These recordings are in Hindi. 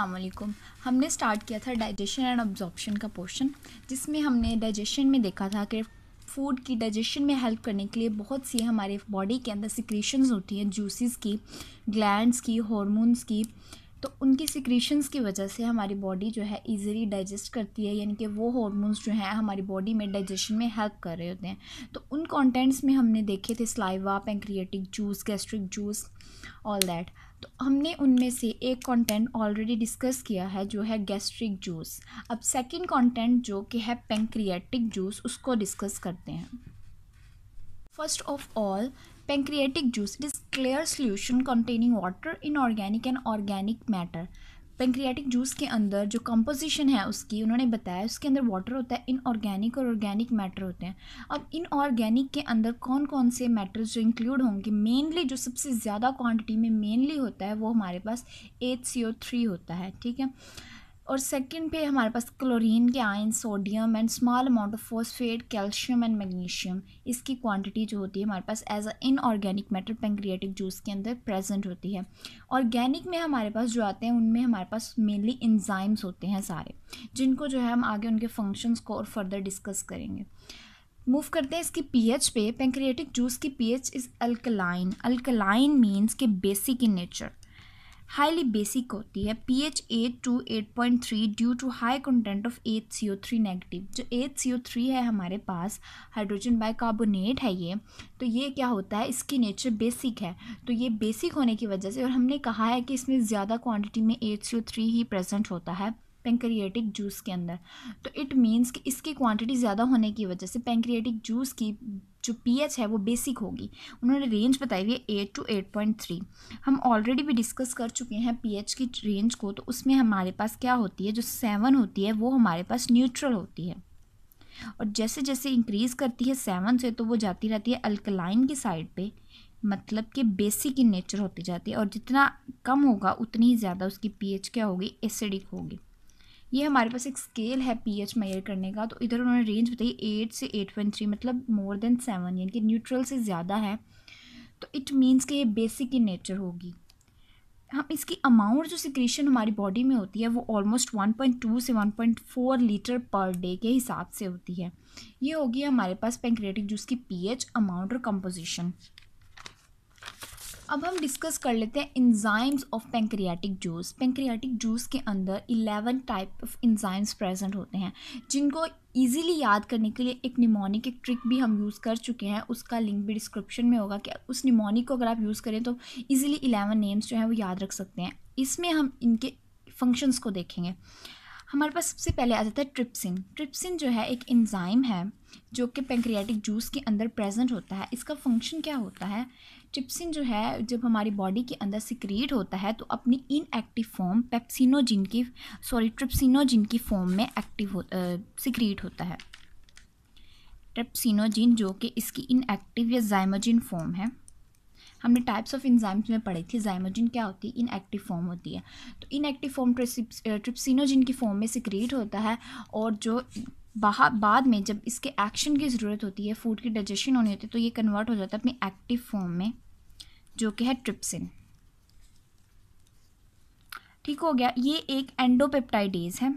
असलकुम हमने स्टार्ट किया था डाइजेशन एंड ऑब्जॉर्बशन का पोर्शन जिसमें हमने डाइजेशन में देखा था कि फूड की डाइजेशन में हेल्प करने के लिए बहुत सी हमारे बॉडी के अंदर सिक्रीशंस होती हैं जूसेस की ग्लैंड्स की हॉर्मोन्स की तो उनकी सिक्रीशंस की वजह से हमारी बॉडी जो है इजीली डाइजेस्ट करती है यानी कि वो हॉर्मोन्स जो हैं हमारी बॉडी में डाइजेशन में हेल्प कर रहे होते हैं तो उन कंटेंट्स में हमने देखे थे saliva pancreatic juice gastric juice all that तो हमने उनमें से एक कंटेंट ऑलरेडी डिस्कस किया है जो है गैस्ट्रिक जूस अब सेकंड कंटेंट जो कि है पेंक्रियाटिक जूस उसको डिस्कस करते हैं first of all pancreatic juice it is clear solution containing water inorganic and organic matter pancreatic juice के अंदर जो कंपोजिशन है उसकी उन्होंने बताया उसके अंदर वाटर होता है इनऑर्गेनिक और ऑर्गेनिक मैटर होते हैं अब इनऑर्गेनिक के अंदर कौन कौन से मैटर्स जो इंक्लूड होंगे मेनली जो सबसे ज़्यादा क्वांटिटी में मेनली होता है वो हमारे पास एच थ्री होता है ठीक है और सेकंड पे हमारे पास क्लोरीन के ion sodium and small amount of phosphate calcium and magnesium इसकी क्वांटिटी जो होती है हमारे पास as a inorganic matter pancreatic juice के अंदर प्रेजेंट होती है ऑर्गेनिक में हमारे पास जो आते हैं उनमें हमारे पास मेनली इंजाइम्स होते हैं सारे जिनको जो है हम आगे उनके फंक्शंस को और फर्दर डिस्कस करेंगे मूव करते हैं इसकी पीएच पे पेंक्रियाटिक जूस की pH is alkaline alkaline means के basic in nature highly basic होती है P H eight to eight point three due to high content of eight C O three negative जो एट सी ओ थ्री है हमारे पास हाइड्रोजन बाइकार्बोनेट है ये तो ये क्या होता है इसकी नेचर बेसिक है तो ये बेसिक होने की वजह से और हमने कहा है कि इसमें ज़्यादा क्वान्टिटी में एट सी ओ थ्री ही प्रेजेंट होता है पेंक्रिएटिक जूस के अंदर तो इट मीन्स कि इसकी क्वान्टिटी ज़्यादा होने की वजह से पेंक्रिएटिक जूस की जो पीएच है वो बेसिक होगी उन्होंने रेंज बताई हुई है eight to eight point three हम ऑलरेडी भी डिस्कस कर चुके हैं पीएच की रेंज को तो उसमें हमारे पास क्या होती है जो सेवन होती है वो हमारे पास न्यूट्रल होती है और जैसे जैसे इंक्रीज़ करती है सेवन से तो वो जाती रहती है अल्कलाइन की साइड पर मतलब कि बेसिक इन नेचर होती जाती है और जितना कम होगा उतनी ही ज़्यादा उसकी पीएच क्या होगी एसिडिक होगी ये हमारे पास एक स्केल है पी एच मेयर करने का तो इधर उन्होंने रेंज बताई एट से एट पॉइंट थ्री मतलब मोर देन सेवन यानी कि न्यूट्रल से ज़्यादा है तो इट मीन्स कि ये बेसिक इन नेचर होगी हम इसकी अमाउंट जो सिक्रीशन हमारी बॉडी में होती है वो ऑलमोस्ट 1.2 से 1.4 लीटर पर डे के हिसाब से होती है ये होगी हमारे पास पेंक्रेटिक जूस की पीएच अमाउंट और कंपोजिशन अब हम डिस्कस कर लेते हैं enzymes of pancreatic juice pancreatic juice के अंदर 11 टाइप ऑफ इंजाइम्स प्रेजेंट होते हैं जिनको ईजिली याद करने के लिए एक निमोनिक एक ट्रिक भी हम यूज़ कर चुके हैं उसका लिंक भी डिस्क्रिप्शन में होगा कि उस निमोनिक को अगर आप यूज़ करें तो ईजिली इलेवन नेम्स जो हैं वो याद रख सकते हैं इसमें हम इनके फंक्शंस को देखेंगे हमारे पास सबसे पहले आ जाता है ट्रिप्सिन ट्रिप्सिन जो है एक एंजाइम है जो कि पेंक्रियाटिक जूस के अंदर प्रेजेंट होता है इसका फंक्शन क्या होता है ट्रिप्सिन जो है जब हमारी बॉडी के अंदर सिक्रिएट होता है तो अपनी इनएक्टिव फॉर्म पेप्सिनोजिन की सॉरी ट्रिप्सिनोजिन की फॉर्म में एक्टिव हो सिक्रीट होता है ट्रिप्सिनोजिन जो कि इसकी इनएक्टिव या जायमोजिन फॉर्म है हमने टाइप्स ऑफ इंजाइम्स में पढ़ी थी जाइमोजिन क्या होती है इनएक्टिव फॉर्म होती है तो इनएक्टिव फॉर्म ट्रिप्सिनोजिन की फॉर्म में सिक्रिएट होता है और जो बाहर बाद में जब इसके एक्शन की ज़रूरत होती है फूड की डाइजेशन होनी होती है तो ये कन्वर्ट हो जाता है अपनी एक्टिव फॉर्म में जो कि है ट्रिप्सिन ठीक हो गया ये एक एंडोपेप्टाइडेज है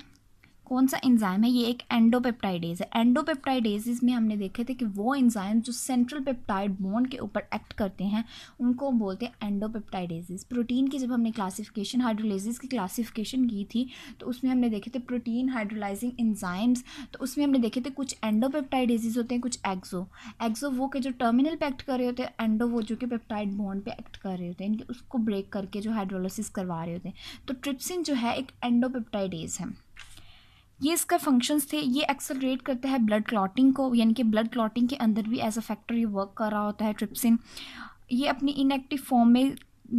कौन सा एंजाइम है ये एक एंडोपेप्टाइडेज है एंडोपेप्टाइडेज में हमने देखे थे कि वो एंजाइम जो सेंट्रल पेप्टाइड बोन के ऊपर एक्ट करते हैं उनको बोलते हैं एंडोपेप्टाइडेज प्रोटीन की जब हमने क्लासिफिकेशन हाइड्रोलाइजेस की क्लासिफिकेशन की थी तो उसमें हमने देखे थे प्रोटीन हाइड्रोलाइजिंग एंजाइम्स तो उसमें हमने देखे थे कुछ एंडोपेप्टाइडेज होते हैं कुछ एग्जो एग्जो वो के जो टर्मिनल पर एक्ट कर रहे होते हैं एंडो वो जो कि पेप्टाइड बोन पर एक्ट कर रहे होते हैं उसको ब्रेक करके जो हाइड्रोलोसिस करवा रहे होते हैं तो ट्रिप्सिन जो है एक एंडोपेप्टाइडेज है ये इसका फंक्शंस थे ये एक्सलरेट करता है ब्लड क्लॉटिंग को यानी कि ब्लड क्लॉटिंग के अंदर भी एज अ फैक्टर ये वर्क कर रहा होता है ट्रिप्सिन ये अपनी इनएक्टिव फॉर्म में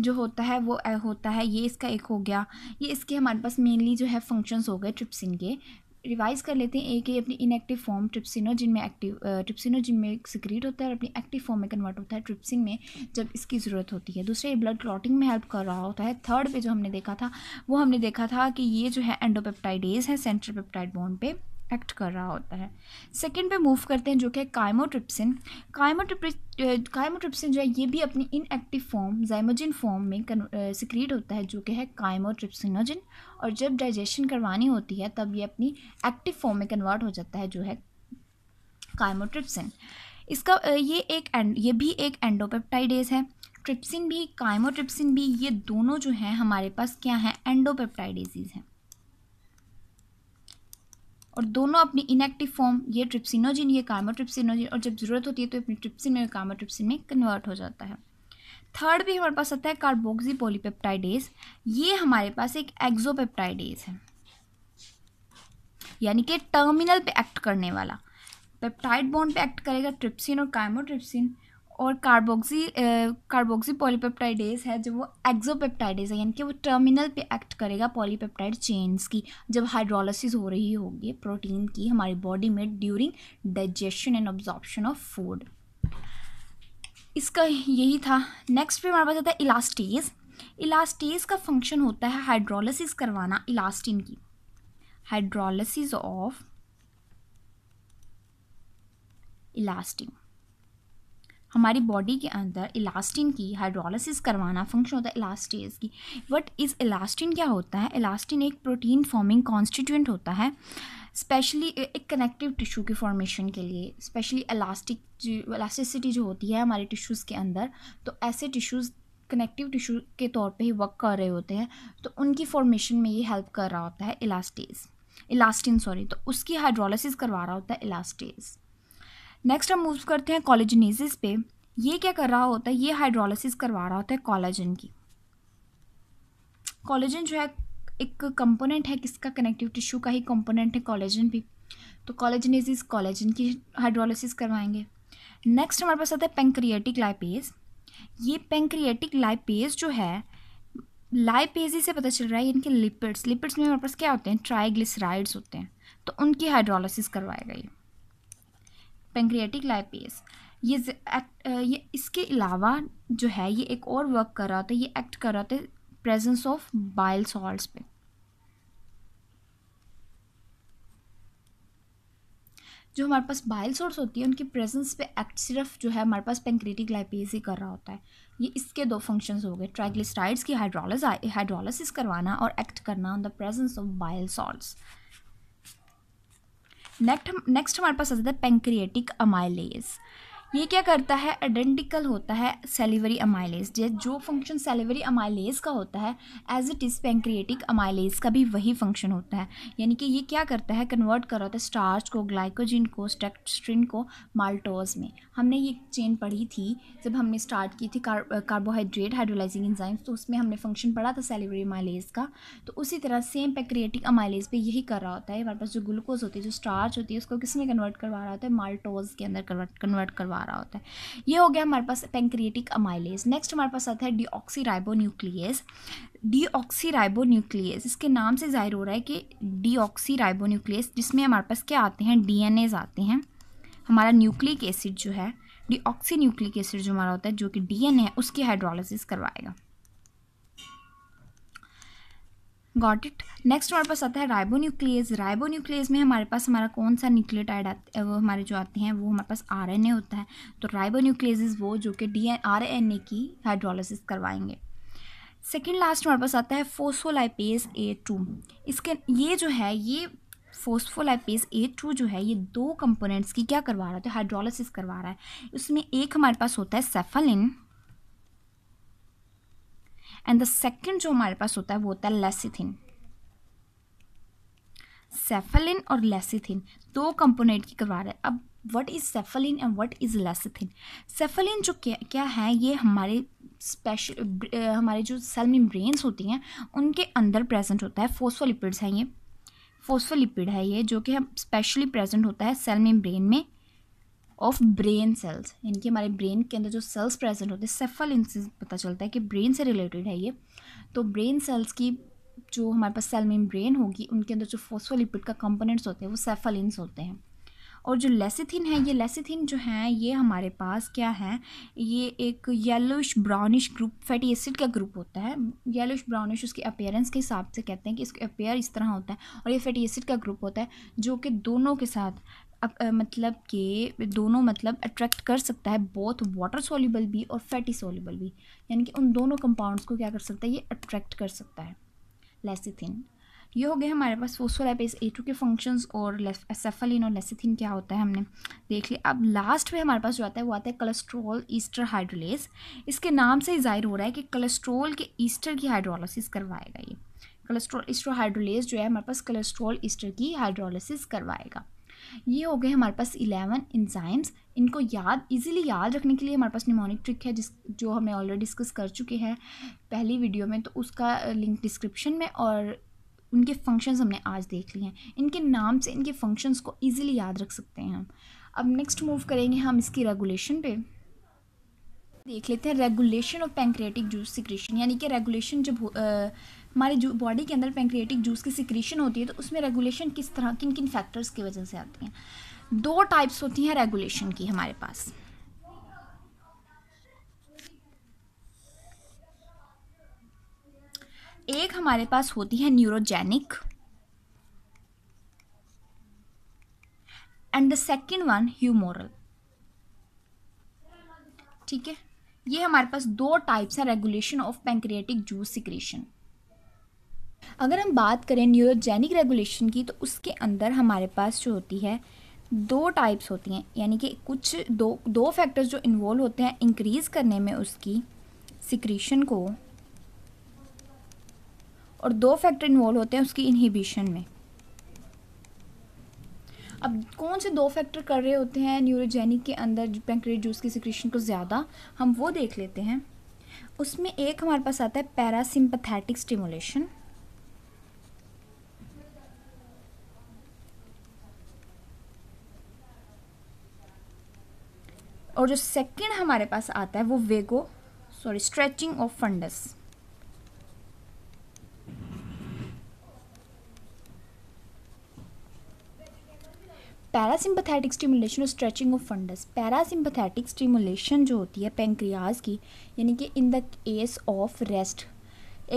जो होता है वो होता है ये इसका एक हो गया ये इसके हमारे पास मेनली जो है फंक्शंस हो गए ट्रिप्सिन के रिवाइज कर लेते हैं एक ही अपनी इनएक्टिव फॉर्म ट्रिप्सिनो जिनमें एक्टिव ट्रिप्सिनो जिनमें सिक्रीट होता है और अपनी एक्टिव फॉर्म में कन्वर्ट होता है ट्रिप्सिन में जब इसकी ज़रूरत होती है दूसरे ये ब्लड क्लॉटिंग में हेल्प कर रहा होता है थर्ड पे जो हमने देखा था वो हमने देखा था कि ये जो है एंडोपेप्टाइडेज है सेंट्रल पेप्टाइड बॉन्ड पे एक्ट कर रहा होता है सेकेंड पे मूव करते हैं जो कि कायमोट्रिप्सिन कायमोट्रिप कायमोट्रिप्सिन जो है ये भी अपनी इनएक्टिव फॉर्म जाइमोजिन फॉर्म में सिक्रीट होता है जो कि है कायमोट्रिप्सिनोजिन और जब डाइजेशन करवानी होती है तब ये अपनी एक्टिव फॉर्म में कन्वर्ट हो जाता है जो है कायमोट्रिप्सिन इसका ये एक ये भी एक एंडोपेप्टाइडेज है ट्रिप्सिन भी कायमोट्रिप्सिन भी ये दोनों जो हैं हमारे पास क्या हैं एंडोपेप्टाइडेजीज़ हैं और दोनों अपनी इनएक्टिव फॉर्म ये ट्रिप्सिनोजिन ये कार्मोट्रिप्सिनोजिन और जब ज़रूरत होती है तो अपनी ट्रिप्सिन में कार्मोट्रिप्सिन में कन्वर्ट हो जाता है थर्ड भी हमारे पास आता है कार्बोक्सी पॉलीपेप्टाइडेज ये हमारे पास एक एक्जोपेप्टाइडेज है यानी कि टर्मिनल पे एक्ट करने वाला पेप्टाइड बॉन्ड पे एक्ट करेगा ट्रिप्सिन और कार्मोट्रिप्सिन और कार्बोक्सी कार्बोक्सी पॉलीपेप्टाइडेज है जो वो एक्जोपेप्टाइडेज है यानी कि वो टर्मिनल पे एक्ट करेगा पॉलीपेप्टाइड चेन्स की जब हाइड्रोलिसिस हो रही होगी प्रोटीन की हमारी बॉडी में during digestion and absorption of food इसका यही था नेक्स्ट पे हमारे पास आता है इलास्टेज इलास्टेज का फंक्शन होता है हाइड्रोलिसिस करवाना इलास्टिन की हाइड्रोलिसिस ऑफ इलास्टिन हमारी बॉडी के अंदर इलास्टिन की हाइड्रोलिसिस करवाना फंक्शन होता है इलास्टेज की बट इज़ इलास्टिन क्या होता है इलास्टिन एक प्रोटीन फॉर्मिंग कॉन्स्टिट्यूंट होता है स्पेशली एक कनेक्टिव टिश्यू की फॉर्मेशन के लिए स्पेशली इलास्टिक इलास्टिसिटी जो होती है हमारे टिश्यूज़ के अंदर तो ऐसे टिश्यूज़ कनेक्टिव टिश्यू के तौर पे ही वर्क कर रहे होते हैं तो उनकी फॉर्मेशन में ये हेल्प कर रहा होता है इलास्टेज इलास्टिन सॉरी तो उसकी हाइड्रोलिसिस करवा रहा होता है इलास्टेज नेक्स्ट हम मूव करते हैं कॉलेजनेसिस पे ये क्या कर रहा होता है ये हाइड्रोलिसिस करवा रहा होता है कॉलेजन की कॉलेजन जो है एक कंपोनेंट है किसका कनेक्टिव टिश्यू का ही कंपोनेंट है कॉलेजन भी तो कॉलेजनेसिस कॉलेजन की हाइड्रोलिसिस करवाएंगे नेक्स्ट हमारे पास आता है पेंक्रिएटिक लाइपेज ये पेंक्रिएटिक लाइपेज जो है लाइपेज से पता चल रहा है इनके लिपिड्स लिपिड्स में हमारे पास क्या होते हैं ट्राइग्लिसराइड्स होते हैं तो उनकी हाइड्रोलिसिस करवाएगा ये पेंक्रियाटिक लाइपेस ये एक्ट ये इसके अलावा जो है ये एक और वर्क कर रहा होता है ये एक्ट कर रहा होता है प्रेजेंस ऑफ बाइल सॉल्ट्स पे जो हमारे पास बाइल सॉल्ट होती है उनकी प्रेजेंस पे एक्ट सिर्फ जो है हमारे पास पेंक्रेटिक लाइपेज ही कर रहा होता है ये इसके दो फंक्शंस हो गए ट्राइग्लिसराइड्स की हाइड्रोलिस हाइड्रोलिस करवाना और एक्ट करना on the presence of bile salts next next हमारे पास आ जाता है पेंक्रिएटिक अमाइलेज ये क्या करता है आइडेंटिकल होता है सेलिवरी अमाइलेज जो फंक्शन सेलिवरी अमाइलेज का होता है as it is pancreatic amylase का भी वही फंक्शन होता है यानी कि ये क्या करता है कन्वर्ट कर रहा होता है स्टार्च को ग्लाइकोजिन को स्टेक्ट्रिन को माल्टोज में हमने ये चेन पढ़ी थी जब हमने स्टार्ट की थी कार्बोहाइड्रेट हाइड्रोलाइजिंग इंजाइम्स तो उसमें हमने फंक्शन पढ़ा था सेलिवरी अमाइलेज का तो उसी तरह सेम पेंक्रिएटिक अमाइलेज पर यही कर रहा होता है हमारे पास जो ग्लूकोज होती है जो स्टार्च होती है उसको किस में कन्वर्ट करवा रहा होता है माल्टोज के अंदर कन्वर्ट करवा आ रहा होता है ये हो गया हमारे पास पेंक्रिएटिक अमाइलेज नेक्स्ट हमारे पास आता है डीऑक्सीराइबो न्यूक्लियस न्यूक्लियस इसके नाम से जाहिर हो रहा है कि डीऑक्सीराइबो न्यूक्लियस जिसमें हमारे पास क्या आते हैं एज आते हैं हमारा न्यूक्लिक एसिड जो है डीऑक्सी न्यूक्लिक एसिड जो हमारा होता है जो कि ए है उसकी हाइड्रोलिस करवाएगा गॉट इट नेक्स्ट हमारे पास आता है राइबो राइबो न्यूक्लियस में हमारे पास हमारा कौन सा न्यूक्लियोटाइड आते वो हमारे जो आते हैं वो हमारे पास आरएनए होता है तो राइबो राइबोन्यूक्लियस वो जो कि डी आरएनए की हाइड्रोलिसिस करवाएंगे सेकेंड लास्ट हमारे पास आता है फोसफोलाइपेस ए टू इसके ये जो है ये फोसफोलाइपेस ए टू जो है ये दो कंपोनेंट्स की क्या करवा रहा है तो हाइड्रोलिसिस करवा रहा है उसमें एक हमारे पास होता है सेफलिन एंड द सेकेंड जो हमारे पास होता है वो होता है लेसिथिन सेफलिन और लेसिथिन दो कंपोनेंट की करवा रहे हैं अब what is cephalin and what is lecithin cephalin जो क्या क्या है ये हमारे स्पेशल हमारे जो सेल मेम्ब्रेन्स होती हैं उनके अंदर प्रेजेंट होता है फोस्फोलिपिड्स हैं ये फोस्फोलिपिड है ये जो कि हम स्पेशली प्रेजेंट होता है सेल मेम्ब्रेन में ऑफ ब्रेन सेल्स यानी कि हमारे ब्रेन के अंदर जो सेल्स प्रेजेंट होते हैं सेफल इनसे पता चलता है कि ब्रेन से रिलेटेड है ये तो ब्रेन सेल्स की जो हमारे पास सेल में ब्रेन होगी उनके अंदर जो फोस्फोलिपिड का कंपोनेंट्स होते हैं वो सेफलिन्स होते हैं और जो लेसिथिन है ये लेसिथिन जो है ये हमारे पास क्या है ये एक yellowish brownish group fatty acid का ग्रुप होता है येलोइश ब्राउनिश उसके अपेयरेंस के हिसाब से कहते हैं कि इसका अपेयर इस तरह होता है और ये फैटी एसिड का ग्रुप होता है जो कि दोनों के साथ मतलब के दोनों मतलब अट्रैक्ट कर सकता है बोथ वाटर सोल्यूबल भी और फैटी सोल्यूबल भी यानी कि उन दोनों कंपाउंड्स को क्या कर सकता है ये अट्रैक्ट कर सकता है लेसिथिन ये हो गया हमारे पास फोस्फोलाइपेज ए टू के फंक्शंस और सेफलिन और लेसिथिन क्या होता है हमने देख लिया अब लास्ट में हमारे पास जो आता है वो आता है कोलेस्ट्रोल ईस्टर हाइड्रोलेस इसके नाम से ही जाहिर हो रहा है कि कोलेस्ट्रोल के ईस्टर की हाइड्रोलोसिस करवाएगा ये कोलेस्ट्रोल ईस्टर हाइड्रोलेस जो है हमारे पास कोलेस्ट्रोल ईस्टर की हाइड्रोलिसिस करवाएगा ये हो गए हमारे पास इलेवन इंजाइम्स इनको याद इजीली याद रखने के लिए हमारे पास निमोनिक ट्रिक है जिस जो हमें ऑलरेडी डिस्कस कर चुके हैं पहली वीडियो में तो उसका लिंक डिस्क्रिप्शन में और उनके फंक्शंस हमने आज देख लिए हैं इनके नाम से इनके फंक्शंस को इजीली याद रख सकते हैं हम अब नेक्स्ट मूव करेंगे हम इसकी रेगुलेशन पर देख लेते हैं regulation of pancreatic juice secretion यानी कि रेगुलेशन जब हमारे जो बॉडी के अंदर पेंक्रियाटिक जूस की सिक्रीशन होती है तो उसमें रेगुलेशन किस तरह किन किन फैक्टर्स की वजह से आती हैं दो टाइप्स होती हैं रेगुलेशन की हमारे पास एक हमारे पास होती है neurogenic and the second one humoral ठीक है ये हमारे पास दो टाइप्स हैं regulation of pancreatic juice secretion अगर हम बात करें न्यूरोजेनिक रेगुलेशन की तो उसके अंदर हमारे पास जो होती है दो टाइप्स होती हैं यानी कि कुछ दो दो फैक्टर्स जो इन्वॉल्व होते हैं इंक्रीज़ करने में उसकी सिक्रीशन को और दो फैक्टर इन्वॉल्व होते हैं उसकी इनहिबिशन में अब कौन से दो फैक्टर कर रहे होते हैं न्यूरोजेनिक के अंदर पेंक्रेट जूस की सिक्रेशन को ज़्यादा हम वो देख लेते हैं उसमें एक हमारे पास आता है पैरासिम्पथैटिक स्टिमुलेशन और जो सेकंड हमारे पास आता है वो vagus sorry stretching of fundus parasympathetic stimulation और stretching of fundus parasympathetic stimulation जो होती है पेंक्रियाज की यानी कि in the case of rest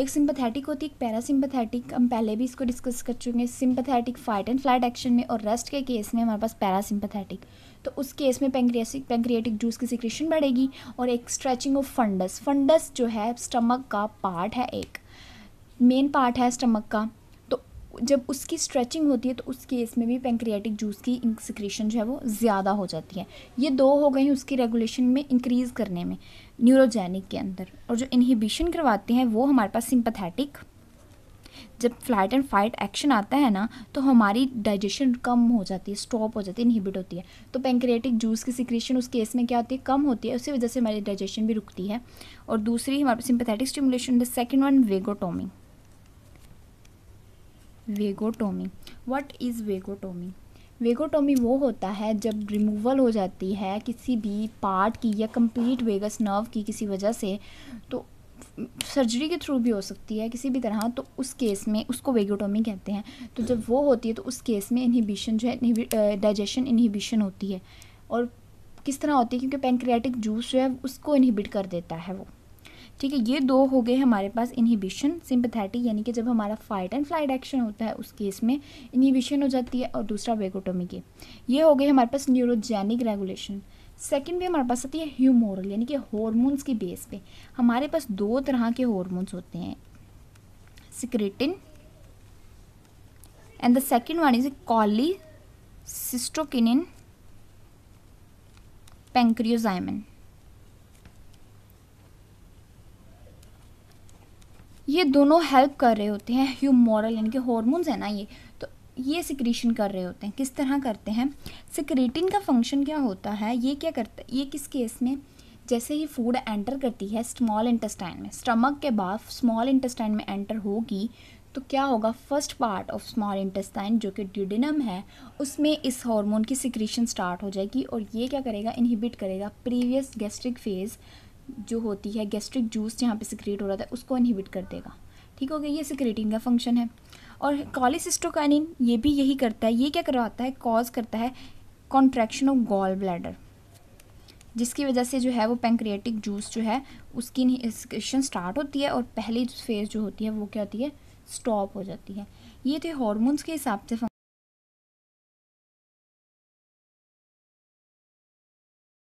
एक सिंपथेटिक होती है एक पैरासिम्पथैटिक हम पहले भी इसको डिस्कस कर चुके हैं sympathetic fight and flight action में और रेस्ट के केस में हमारे पास पैरासिम्पथैटिक तो उस केस में पेंक्रियासिक पेंक्रियाटिक जूस की सिक्रेशन बढ़ेगी और एक स्ट्रेचिंग ऑफ फंडस फंडस जो है स्टमक का पार्ट है एक मेन पार्ट है स्टमक का जब उसकी स्ट्रेचिंग होती है तो उस केस में भी पेंक्रियाटिक जूस की सिक्रेशन जो है वो ज़्यादा हो जाती है ये दो हो गई उसकी रेगुलेशन में इंक्रीज़ करने में न्यूरोजेनिक के अंदर और जो इनहिबिशन करवाते हैं वो हमारे पास सिंपथेटिक जब फ्लाइट एंड फाइट एक्शन आता है ना तो हमारी डाइजेशन कम हो जाती है स्टॉप हो जाती है इनहिबिट होती है तो पेंक्रियाटिक जूस की सिक्रेशन उस केस में क्या होती है कम होती है उसी वजह से हमारी डाइजेशन भी रुकती है और दूसरी हमारे sympathetic stimulation the second one vagotomy vagotomy what is vagotomy vagotomy वो होता है जब रिमूवल हो जाती है किसी भी पार्ट की या कंप्लीट वेगस नर्व की किसी वजह से तो सर्जरी के थ्रू भी हो सकती है किसी भी तरह तो उस केस में उसको वेगोटोमी कहते हैं तो जब वो होती है तो उस केस में इनहिबिशन जो है डाइजेशन इनहिबिशन होती है और किस तरह होती है क्योंकि पेनक्रियाटिक जूस जो है उसको इनहिबिट कर देता है वो ठीक है ये दो हो गए हमारे पास इनहिबिशन सिंपथैटिक यानी कि जब हमारा फाइट एंड फ्लाइट एक्शन होता है उस केस में इनहिबिशन हो जाती है और दूसरा वेगोटोमी के ये हो गए हमारे पास न्यूरोजेनिक रेगुलेशन सेकेंड भी हमारे पास आती है ह्यूमोरल यानी कि हॉर्मोन्स की बेस पे हमारे पास दो तरह के हॉर्मोन्स होते हैं secretin and the second one is cholecystokinin pancreozymin ये दोनों हेल्प कर रहे होते हैं ह्यूमोरल यानी कि हॉर्मोन्स है ना ये तो ये सिक्रीशन कर रहे होते हैं किस तरह करते हैं सिक्रेटिन का फंक्शन क्या होता है ये क्या करता है ये किस केस में जैसे ही फूड एंटर करती है स्मॉल इंटेस्टाइन में स्टमक के बाद स्मॉल इंटेस्टाइन में एंटर होगी तो क्या होगा first part of small intestine जो कि ड्यूडिनम है उसमें इस हार्मोन की सिक्रीशन स्टार्ट हो जाएगी और ये क्या करेगा इनहिबिट करेगा प्रीवियस गैस्ट्रिक फेज़ जो होती है गैस्ट्रिक जूस जहाँ पे सिक्रेट हो रहा था उसको इनहिबिट कर देगा ठीक हो गया ये सिक्रेटिंग का फंक्शन है और कॉलिसिस्टोकाइनिन ये भी यही करता है ये क्या करवाता है कॉज करता है कॉन्ट्रैक्शन ऑफ गॉल ब्लैडर जिसकी वजह से जो है वो पेंक्रियाटिक जूस जो है उसकी इनहेशन स्टार्ट होती है और पहली फेज़ जो होती है वो क्या होती है स्टॉप हो जाती है ये थे तो हॉर्मोन्स के हिसाब से